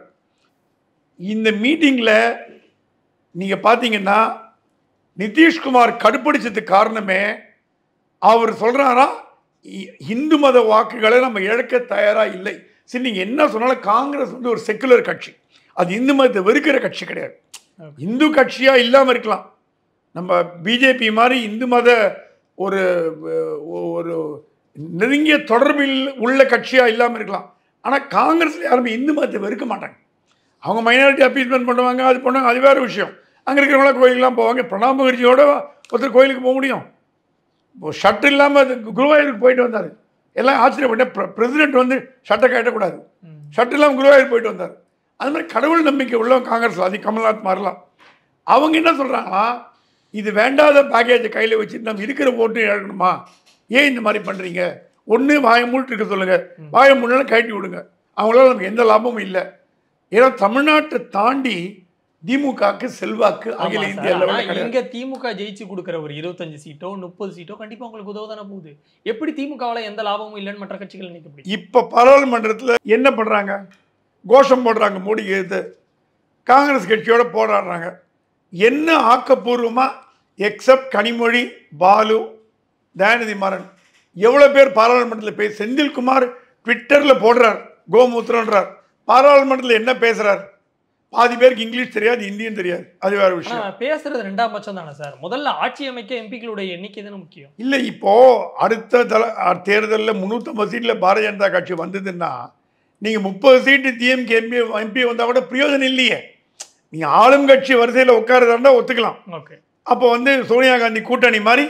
இந்த மீட்டிங்கில் நீங்கள் பார்த்தீங்கன்னா நிதிஷ்குமார் கடுப்படிச்சதுக்கு காரணமே அவர் சொல்கிறாரா இந்து மத வாக்குகளை நம்ம இழக்க தயாராக இல்லை சரி நீங்கள் என்ன சொன்னாலும் காங்கிரஸ் வந்து ஒரு செக்குலர் கட்சி அது இந்து மதத்தை வெறுக்கிற கட்சி கிடையாது இந்து கட்சியாக இல்லாமல் இருக்கலாம் நம்ம பிஜேபி மாதிரி இந்து மத ஒரு ஒரு நெருங்கிய தொடர்பில் உள்ள கட்சியாக இல்லாமல் இருக்கலாம் ஆனால் காங்கிரஸில் யாருமே இந்து மதத்தை வெறுக்க மாட்டாங்க அவங்க மைனாரிட்டி அப்பீஸ்மெண்ட் பண்ணுவாங்க அது பண்ணுவாங்க அது வேறு விஷயம் அங்கே இருக்கிறவங்களாம் கோயிலுக்குலாம் போவாங்க பிரணாப் முகர்ஜியோட ஒருத்தர் கோயிலுக்கு போக முடியும் ஷர்ட் இல்லாமல் குருவாயூருக்கு போயிட்டு வந்தார் எல்லாம் ஆச்சரியப்பட்டேன் பிரசிடென்ட் வந்து ஷர்ட்டை கட்டக்கூடாது ஷர்ட் இல்லாமல் குருவாயூர் போயிட்டு வந்தார் அது மாதிரி கடவுள் நம்பிக்கை உள்ளவங்க காங்கிரஸ்வாதி கமல்நாத் மாதிரிலாம் அவங்க என்ன சொல்கிறாங்கன்னா இது வேண்டாத பேக்கேஜை கையில் வச்சுட்டு நம்ம இருக்கிற ஓட்டு இழக்கணுமா ஏன் இந்த மாதிரி பண்ணுறீங்க ஒன்று வாயை மூட்டு இருக்க சொல்லுங்கள் வாயை மூடலாம் கட்டி விடுங்க அவங்களால நமக்கு எந்த லாபமும் இல்லை ஏன்னா தமிழ்நாட்டை தாண்டி திமுகக்கு செல்வாக்கு அகில இந்திய இங்க திமுக ஜெயிச்சு கொடுக்குற ஒரு இருபத்தஞ்சு சீட்டோ முப்பது சீட்டோ கண்டிப்பா உங்களுக்கு உதவுதான தானே போகுது எப்படி திமுகவால எந்த லாபமும் இல்லைன்னு மற்ற கட்சிகள் நினைக்க இப்ப பாராளுமன்றத்தில் என்ன பண்றாங்க கோஷம் போடுறாங்க மோடி எதிர்த்து காங்கிரஸ் கட்சியோட போராடுறாங்க என்ன ஆக்கப்பூர்வமாக எக்ஸப்ட் கனிமொழி பாலு தயாநிதி மாறன் எவ்வளோ பேர் பாராளுமன்றத்தில் பேசி செந்தில்குமார் ட்விட்டரில் போடுறார் கோமூத்திரன்றார் பாராளுமன்றத்தில் என்ன பேசுகிறார் பாதி பேருக்கு இங்கிலீஷ் தெரியாது இந்தியும் தெரியாது அது வேற விஷயம் பேசுறது ரெண்டாம் பட்சம் தானே சார் முதல்ல ஆட்சி அமைக்க எம்பிக்களுடைய எண்ணிக்கை தானே முக்கியம் இல்லை இப்போ அடுத்த தல தேர்தலில் முந்நூற்றம்பது சீட்டில் பாரதிய ஜனதா கட்சி வந்ததுன்னா நீங்கள் முப்பது சீட்டு டிஎம்கே எம்பி எம்பி வந்தால் கூட பிரயோஜனம் இல்லையே நீங்கள் ஆளும் கட்சி வரிசையில் உட்காரதாண்டா ஒத்துக்கலாம் ஓகே அப்போ வந்து சோனியா காந்தி கூட்டணி மாதிரி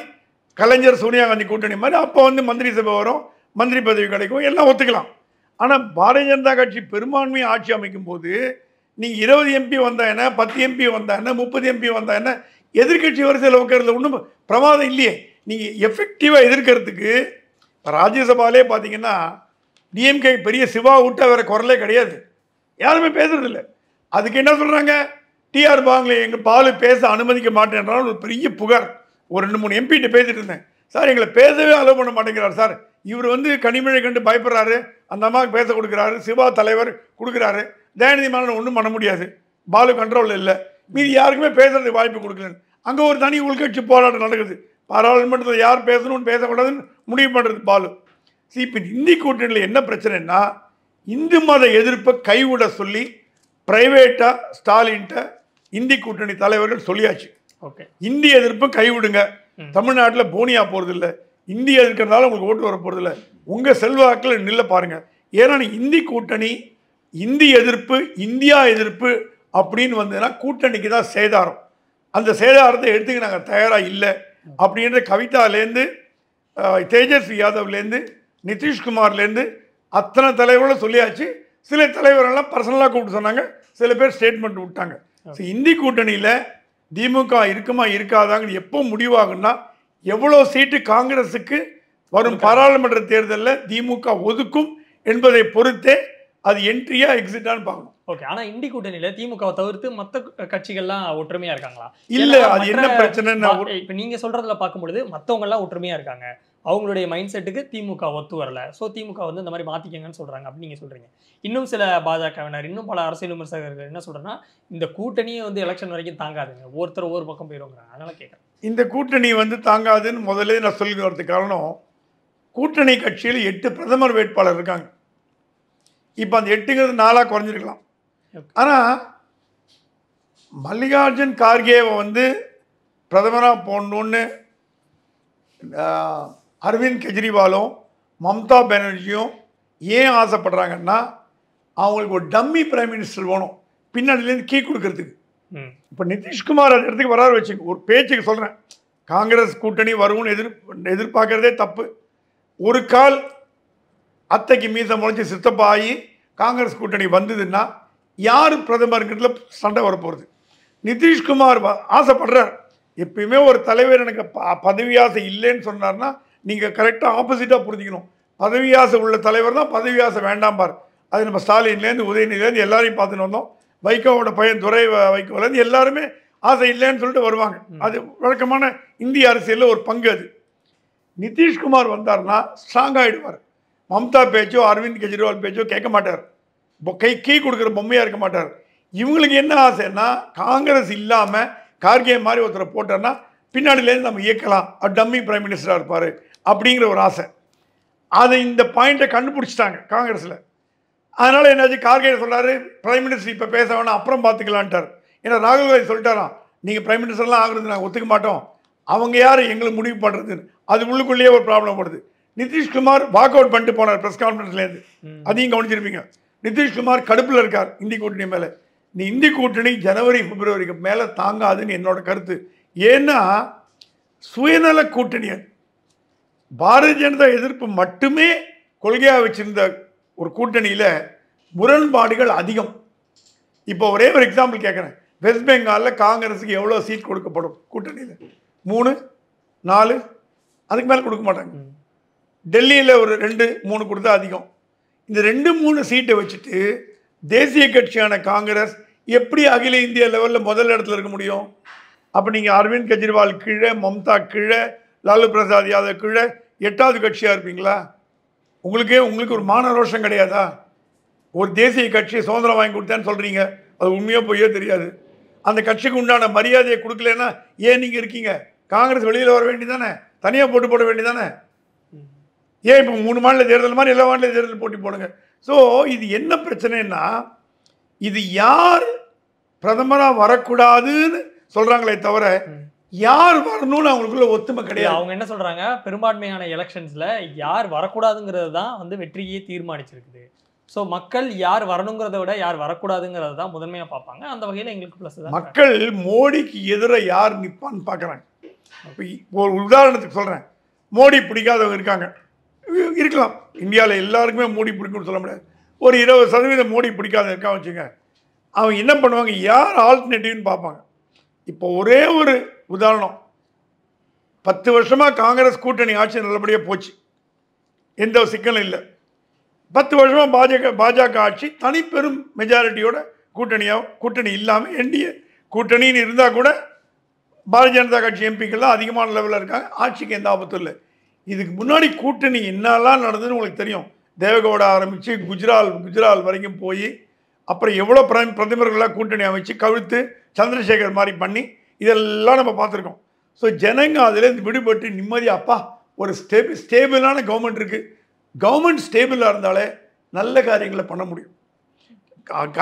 கலைஞர் சோனியா காந்தி கூட்டணி மாதிரி அப்போ வந்து மந்திரி சபை வரும் மந்திரி பதவி கிடைக்கும் எல்லாம் ஒத்துக்கலாம் ஆனால் பாரதிய ஜனதா கட்சி பெரும்பான்மையை ஆட்சி அமைக்கும் போது நீங்கள் இருபது எம்பி வந்தா என்ன பத்து எம்பி வந்தா என்ன முப்பது எம்பி வந்தா என்ன எதிர்கட்சி வரிசையில் உட்கறது ஒன்றும் பிரமாதம் இல்லையே நீங்கள் எஃபெக்டிவாக எதிர்க்கிறதுக்கு இப்போ ராஜ்யசபாலே பார்த்தீங்கன்னா டிஎம்கே பெரிய சிவா விட்டா வேறு குரலே கிடையாது யாருமே பேசுறதில்ல அதுக்கு என்ன சொல்கிறாங்க டிஆர் பாங்களே எங்கள் பால் பேச அனுமதிக்க மாட்டேன்றாலும் ஒரு பெரிய புகார் ஒரு ரெண்டு மூணு எம்பிகிட்ட பேசிட்டு இருந்தேன் சார் எங்களை பேசவே அலோவ் பண்ண மாட்டேங்கிறார் சார் இவர் வந்து கனிமொழி கண்டு பயப்படுறாரு அந்த அம்மாவுக்கு பேச கொடுக்குறாரு சிவா தலைவர் கொடுக்குறாரு தயாநிதி மாநிலம் ஒன்றும் பண்ண முடியாது பாலு கண்ட்ரோல் இல்லை மீதி யாருக்குமே பேசுறதுக்கு வாய்ப்பு கொடுக்கல அங்கே ஒரு தனி உள்கட்சி போராட்டம் நடக்குது பாராளுமன்றத்தில் யார் பேசணும்னு பேசக்கூடாதுன்னு முடிவு பண்ணுறது பாலு சி இப்போ இந்தி கூட்டணியில் என்ன பிரச்சனைன்னா இந்து மத எதிர்ப்பை கைவிட சொல்லி ப்ரைவேட்டாக ஸ்டாலின்கிட்ட இந்தி கூட்டணி தலைவர்கள் சொல்லியாச்சு ஓகே இந்திய எதிர்ப்பு கைவிடுங்க தமிழ்நாட்டில் போனியா போகிறதில்ல இந்திய எதிர்க்கிறதால உங்களுக்கு ஓட்டு வர இல்லை உங்கள் செல்வாக்கில் நில்ல பாருங்கள் ஏன்னா இந்தி கூட்டணி இந்தி எதிர்ப்பு இந்தியா எதிர்ப்பு அப்படின்னு வந்ததுன்னா கூட்டணிக்கு தான் சேதாரம் அந்த சேதாரத்தை எடுத்துக்க நாங்கள் தயாராக இல்லை அப்படின்ற கவிதாலேருந்து தேஜஸ்வி யாதவ்லேருந்து நிதிஷ்குமார்லேருந்து அத்தனை தலைவர்களும் சொல்லியாச்சு சில தலைவரெல்லாம் பர்சனலாக கூப்பிட்டு சொன்னாங்க சில பேர் ஸ்டேட்மெண்ட் விட்டாங்க ஸோ இந்தி கூட்டணியில் திமுக இருக்குமா இருக்காதாங்கன்னு எப்போ முடிவாகும்னா எவ்வளோ சீட்டு காங்கிரஸுக்கு வரும் பாராளுமன்ற தேர்தலில் திமுக ஒதுக்கும் என்பதை பொறுத்தே அது என்ட்ரியா எக்ஸிட்டான்னு பார்க்கணும் ஓகே ஆனால் இந்தி கூட்டணியில் திமுக தவிர்த்து மற்ற கட்சிகள்லாம் ஒற்றுமையாக இருக்காங்களா இல்லை அது என்ன பிரச்சனை இப்போ நீங்கள் சொல்கிறதில் பார்க்கும்பொழுது மற்றவங்கள்லாம் ஒற்றுமையாக இருக்காங்க அவங்களுடைய மைண்ட் செட்டுக்கு திமுக ஒத்து வரல ஸோ திமுக வந்து இந்த மாதிரி மாற்றிக்கங்கன்னு சொல்கிறாங்க அப்படின்னு நீங்கள் சொல்கிறீங்க இன்னும் சில பாஜகவினர் இன்னும் பல அரசியல் விமர்சகர்கள் என்ன சொல்கிறேன்னா இந்த கூட்டணியை வந்து எலெக்ஷன் வரைக்கும் தாங்காதுங்க ஒருத்தர் ஒரு பக்கம் போயிடுவாங்க அதனால் கேட்குறேன் இந்த கூட்டணி வந்து தாங்காதுன்னு முதலே நான் சொல்கிறதுக்கு காரணம் கூட்டணி கட்சியில் எட்டு பிரதமர் வேட்பாளர் இருக்காங்க இப்போ அந்த எட்டுங்கிறது நாளாக குறைஞ்சிருக்கலாம் ஆனால் மல்லிகார்ஜுன் கார்கேவை வந்து பிரதமராக போடணுன்னு அரவிந்த் கெஜ்ரிவாலும் மம்தா பானர்ஜியும் ஏன் ஆசைப்படுறாங்கன்னா அவங்களுக்கு ஒரு டம்மி பிரைம் மினிஸ்டர் வேணும் பின்னாடிலேருந்து கீ கொடுக்கறதுக்கு இப்போ நிதிஷ்குமார் அந்த இடத்துக்கு வராது வச்சு ஒரு பேச்சுக்கு சொல்கிறேன் காங்கிரஸ் கூட்டணி வரும்னு எதிர் எதிர்பார்க்குறதே தப்பு ஒரு கால் அத்தைக்கு மீசை முளைச்சி சித்தப்பா ஆகி காங்கிரஸ் கூட்டணி வந்ததுன்னா யார் பிரதமருங்கிறதுல சண்டை வரப்போகிறது நிதிஷ்குமார் ஆசைப்படுறார் எப்பயுமே ஒரு தலைவர் எனக்கு ப பதவி ஆசை இல்லைன்னு சொன்னார்னா நீங்கள் கரெக்டாக ஆப்போசிட்டாக புரிஞ்சுக்கணும் பதவி ஆசை உள்ள தலைவர் தான் பதவி ஆசை வேண்டாம்பார் அது நம்ம ஸ்டாலின்லேருந்து உதயநிதியிலேருந்து எல்லாரையும் பார்த்துன்னு வந்தோம் வைகோவோட பையன் துறை வைகோலேருந்து எல்லாருமே ஆசை இல்லைன்னு சொல்லிட்டு வருவாங்க அது வழக்கமான இந்திய அரசியலில் ஒரு பங்கு அது நிதிஷ்குமார் வந்தார்னா ஸ்ட்ராங் ஆகிடுவார் மம்தா பேச்சோ அரவிந்த் கெஜ்ரிவால் பேச்சோ கேட்க மாட்டார் கை கீ கொடுக்குற பொம்மையாக இருக்க மாட்டார் இவங்களுக்கு என்ன ஆசைன்னா காங்கிரஸ் இல்லாமல் கார்கே மாதிரி ஒருத்தரை போட்டார்னா பின்னாடிலேருந்து நம்ம இயக்கலாம் டம்மி பிரைம் மினிஸ்டராக இருப்பார் அப்படிங்கிற ஒரு ஆசை அதை இந்த பாயிண்ட்டை கண்டுபிடிச்சிட்டாங்க காங்கிரஸில் அதனால் என்னாச்சு கார்கே சொல்கிறாரு பிரைம் மினிஸ்டர் இப்போ பேச வேணாம் அப்புறம் பார்த்துக்கலான்ட்டார் ஏன்னா ராகுல் காந்தி சொல்லிட்டாராம் நீங்கள் பிரைம் மினிஸ்டர்லாம் ஆகுறது நாங்கள் ஒத்துக்க மாட்டோம் அவங்க யார் எங்களுக்கு முடிவு பண்ணுறதுன்னு அது உள்ளுக்குள்ளேயே ஒரு ப்ராப்ளம் வருது நிதிஷ்குமார் வாக் அவுட் பண்ணிட்டு போனார் ப்ரெஸ் கான்ஃபரன்ஸ்லேருந்து அதையும் கவனிச்சிருப்பீங்க நிதிஷ்குமார் கடுப்பில் இருக்கார் இந்தி கூட்டணி மேலே நீ இந்தி கூட்டணி ஜனவரி பிப்ரவரிக்கு மேலே தாங்காதுன்னு என்னோட கருத்து ஏன்னா சுயநல கூட்டணி அது பாரதிய ஜனதா எதிர்ப்பு மட்டுமே கொள்கையாக வச்சுருந்த ஒரு கூட்டணியில் முரண்பாடுகள் அதிகம் இப்போ ஒரே ஒரு எக்ஸாம்பிள் கேட்குறேன் வெஸ்ட் பெங்காலில் காங்கிரஸுக்கு எவ்வளோ சீட் கொடுக்கப்படும் கூட்டணியில் மூணு நாலு அதுக்கு மேலே கொடுக்க மாட்டாங்க டெல்லியில் ஒரு ரெண்டு மூணு கொடுத்தா அதிகம் இந்த ரெண்டு மூணு சீட்டை வச்சுட்டு தேசிய கட்சியான காங்கிரஸ் எப்படி அகில இந்திய லெவலில் முதல் இடத்துல இருக்க முடியும் அப்போ நீங்கள் அரவிந்த் கெஜ்ரிவால் கீழே மம்தா கீழே லாலு பிரசாத் யாதவ் கீழே எட்டாவது கட்சியாக இருப்பீங்களா உங்களுக்கே உங்களுக்கு ஒரு மான ரோஷம் கிடையாதா ஒரு தேசிய கட்சி சுதந்திரம் வாங்கி கொடுத்தேன்னு சொல்கிறீங்க அது உண்மையோ பொய்யோ தெரியாது அந்த கட்சிக்கு உண்டான மரியாதையை கொடுக்கலன்னா ஏன் நீங்கள் இருக்கீங்க காங்கிரஸ் வெளியில் வர வேண்டியதானே தனியாக போட்டு போட வேண்டியதானே ஏன் இப்போ மூணு மாநில தேர்தல் மாதிரி எல்லா மாநில தேர்தல் போட்டி போடுங்க ஸோ இது என்ன பிரச்சனைன்னா இது யார் பிரதமராக வரக்கூடாதுன்னு சொல்கிறாங்களே தவிர யார் வரணும்னு அவங்களுக்குள்ள ஒத்துமை கிடையாது அவங்க என்ன சொல்றாங்க பெரும்பான்மையான எலெக்ஷன்ஸ்ல யார் வரக்கூடாதுங்கிறது தான் வந்து வெற்றியே தீர்மானிச்சிருக்குது ஸோ மக்கள் யார் வரணுங்கிறத விட யார் வரக்கூடாதுங்கிறத தான் முதன்மையாக பார்ப்பாங்க அந்த வகையில் எங்களுக்கு ப்ளஸ் தான் மக்கள் மோடிக்கு எதிராக யார் நிற்பான்னு பார்க்குறாங்க இப்போ ஒரு உதாரணத்துக்கு சொல்கிறேன் மோடி பிடிக்காதவங்க இருக்காங்க இருக்கலாம் இந்தியாவில் எல்லாருக்குமே மோடி பிடிக்கும்னு சொல்ல முடியாது ஒரு இருபது சதவீதம் மோடி பிடிக்காத இருக்கா வச்சுங்க அவங்க என்ன பண்ணுவாங்க யார் ஆல்டர்னேட்டிவ்னு பார்ப்பாங்க இப்போ ஒரே ஒரு உதாரணம் பத்து வருஷமாக காங்கிரஸ் கூட்டணி ஆட்சி நல்லபடியாக போச்சு எந்த சிக்கலும் இல்லை பத்து வருஷமாக பாஜக பாஜக ஆட்சி தனிப்பெரும் மெஜாரிட்டியோட கூட்டணியாக கூட்டணி இல்லாமல் என்டிஏ கூட்டணின்னு இருந்தால் கூட பாரதிய ஜனதா கட்சி எம்பிக்கள்லாம் அதிகமான லெவலில் இருக்காங்க ஆட்சிக்கு எந்த ஆபத்தும் இல்லை இதுக்கு முன்னாடி கூட்டணி என்னெல்லாம் நடந்ததுன்னு உங்களுக்கு தெரியும் தேவகோட ஆரம்பித்து குஜராத் குஜராத் வரைக்கும் போய் அப்புறம் எவ்வளோ பிர பிரதமர்களாக கூட்டணி அமைச்சு கவிழ்த்து சந்திரசேகர் மாதிரி பண்ணி இதெல்லாம் நம்ம பார்த்துருக்கோம் ஸோ ஜனங்க அதுலேருந்து விடுபட்டு நிம்மதியாக அப்பா ஒரு ஸ்டேபிள் ஸ்டேபிளான கவர்மெண்ட் இருக்குது கவர்மெண்ட் ஸ்டேபிளாக இருந்தாலே நல்ல காரியங்களை பண்ண முடியும்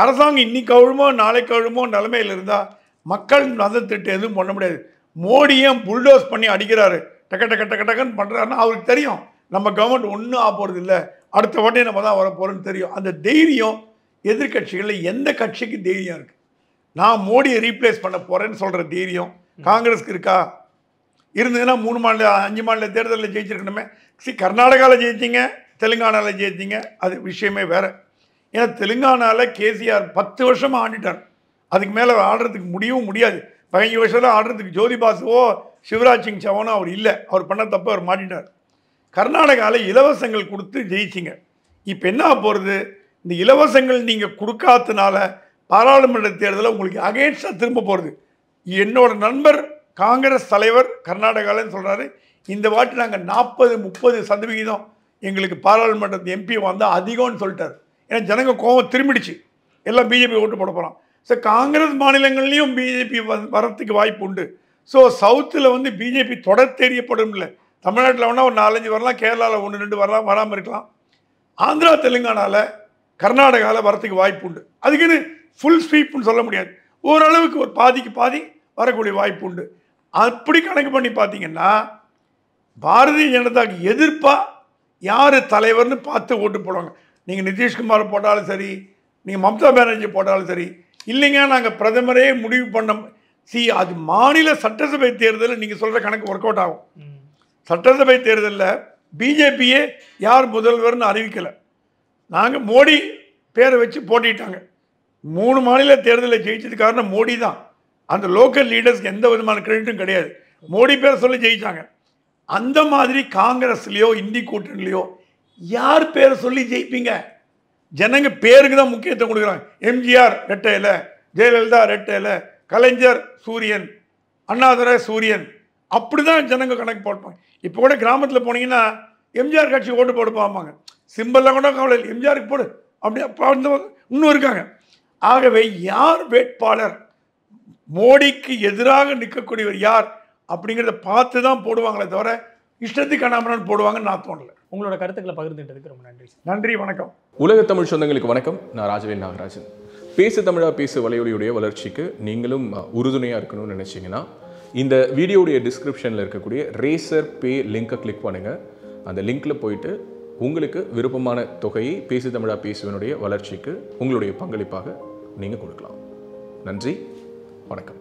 அரசாங்கம் இன்றைக்கி கழுமோ நாளைக்கு கழுமோ நிலமையில் இருந்தால் மக்கள் நதத்திட்டு எதுவும் பண்ண முடியாது மோடியும் புல்டோஸ் பண்ணி அடிக்கிறாரு டக்க டக்க டக்க டக்குன்னு பண்ணுறாருன்னா அவருக்கு தெரியும் நம்ம கவர்மெண்ட் ஒன்றும் ஆக போகிறது இல்லை அடுத்த வாட்டி நம்ம தான் வர போகிறோன்னு தெரியும் அந்த தைரியம் எதிர்கட்சிகளில் எந்த கட்சிக்கு தைரியம் இருக்குது நான் மோடியை ரீப்ளேஸ் பண்ண போகிறேன்னு சொல்கிற தைரியம் காங்கிரஸ்க்கு இருக்கா இருந்ததுன்னா மூணு மாநில அஞ்சு மாநில தேர்தலில் ஜெயிச்சிருக்கணுமே சி கர்நாடகாவில் ஜெயிச்சிங்க தெலுங்கானாவில் ஜெயிச்சிங்க அது விஷயமே வேறு ஏன்னா தெலுங்கானாவில் கேசிஆர் பத்து வருஷமாக ஆண்டிட்டார் அதுக்கு மேலே ஆடுறதுக்கு முடியவும் முடியாது பதினஞ்சு வருஷத்தில் ஆடுறதுக்கு ஜோதி பாசுவோ சிவராஜ் சிங் சவனோ அவர் இல்லை அவர் பண்ண தப்ப அவர் மாட்டிட்டார் கர்நாடகாவில் இலவசங்கள் கொடுத்து ஜெயிச்சிங்க இப்போ என்ன போகிறது இந்த இலவசங்கள் நீங்கள் கொடுக்காதனால பாராளுமன்ற தேர்தலில் உங்களுக்கு அகேன்ஸ்டாக திரும்ப போகிறது என்னோட நண்பர் காங்கிரஸ் தலைவர் கர்நாடகாலன்னு சொல்கிறாரு இந்த வாட்டி நாங்கள் நாற்பது முப்பது சதவிகிதம் எங்களுக்கு பாராளுமன்ற எம்பி வந்தால் அதிகம்னு சொல்லிட்டார் ஏன்னா ஜனங்க கோபம் திரும்பிடுச்சு எல்லாம் பிஜேபி ஓட்டு போட போகிறான் ஸோ காங்கிரஸ் மாநிலங்கள்லேயும் பிஜேபி வரத்துக்கு வாய்ப்பு உண்டு ஸோ சவுத்தில் வந்து பிஜேபி தொடர் தெரியப்படும் இல்லை தமிழ்நாட்டில் வேணால் ஒரு நாலஞ்சு வரலாம் கேரளாவில் ஒன்று ரெண்டு வரலாம் வராமல் இருக்கலாம் ஆந்திரா தெலுங்கானாவில் கர்நாடகாவில் வரத்துக்கு வாய்ப்பு உண்டு அதுக்குன்னு ஃபுல் ஸ்வீப்னு சொல்ல முடியாது ஓரளவுக்கு ஒரு பாதிக்கு பாதி வரக்கூடிய வாய்ப்பு உண்டு அப்படி கணக்கு பண்ணி பார்த்தீங்கன்னா பாரதிய ஜனதாக்கு எதிர்ப்பாக யார் தலைவர்னு பார்த்து ஓட்டு போடுவாங்க நீங்கள் நிதிஷ்குமார் போட்டாலும் சரி நீங்கள் மம்தா பானர்ஜி போட்டாலும் சரி இல்லைங்க நாங்கள் பிரதமரே முடிவு பண்ண சி அது மாநில சட்டசபை தேர்தலில் நீங்கள் சொல்கிற கணக்கு ஒர்க் அவுட் ஆகும் சட்டசபை தேர்தலில் பிஜேபியே யார் முதல்வர்னு அறிவிக்கலை நாங்கள் மோடி பேரை வச்சு போட்டிட்டாங்க மூணு மாநில தேர்தலில் ஜெயிச்சது காரணம் மோடி தான் அந்த லோக்கல் லீடர்ஸ்க்கு எந்த விதமான கிரெடிட்டும் கிடையாது மோடி பேரை சொல்லி ஜெயித்தாங்க அந்த மாதிரி காங்கிரஸ்லேயோ இந்தி கூட்டணிலையோ யார் பேரை சொல்லி ஜெயிப்பீங்க ஜனங்க பேருக்கு தான் முக்கியத்துவம் கொடுக்குறாங்க எம்ஜிஆர் ரெட்டையில் ஜெயலலிதா ரெட்டையில் கலைஞர் சூரியன் அண்ணாதுரை சூரியன் அப்படி தான் ஜனங்க கணக்கு போட்டுப்பாங்க இப்போ கூட கிராமத்தில் போனீங்கன்னா எம்ஜிஆர் கட்சி ஓட்டு போட்டு போவாங்க சிம்பிளாக கூட கவலை எம்ஜிஆருக்கு போடு அப்படி அப்போ இன்னும் இருக்காங்க ஆகவே யார் வேட்பாளர் மோடிக்கு எதிராக நிற்கக்கூடியவர் யார் அப்படிங்கிறத பார்த்து தான் போடுவாங்களே தவிர இஷ்டத்துக்கு அண்ணாமலன் போடுவாங்கன்னு நான் தோணலை உங்களோட கருத்துக்களை பகிர்ந்துட்டதுக்கு ரொம்ப நன்றி நன்றி வணக்கம் உலக தமிழ் சொந்தங்களுக்கு வணக்கம் நான் ராஜவே நாகராஜன் பேச தமிழா பேசு வலையொலியுடைய வளர்ச்சிக்கு நீங்களும் உறுதுணையாக இருக்கணும்னு நினச்சிங்கன்னா இந்த வீடியோடைய டிஸ்கிரிப்ஷனில் இருக்கக்கூடிய ரேசர் பே லிங்க்கை கிளிக் பண்ணுங்கள் அந்த லிங்க்கில் போயிட்டு உங்களுக்கு விருப்பமான தொகையை பேசு தமிழா பேசுவனுடைய வளர்ச்சிக்கு உங்களுடைய பங்களிப்பாக நீங்கள் கொடுக்கலாம் நன்றி வணக்கம்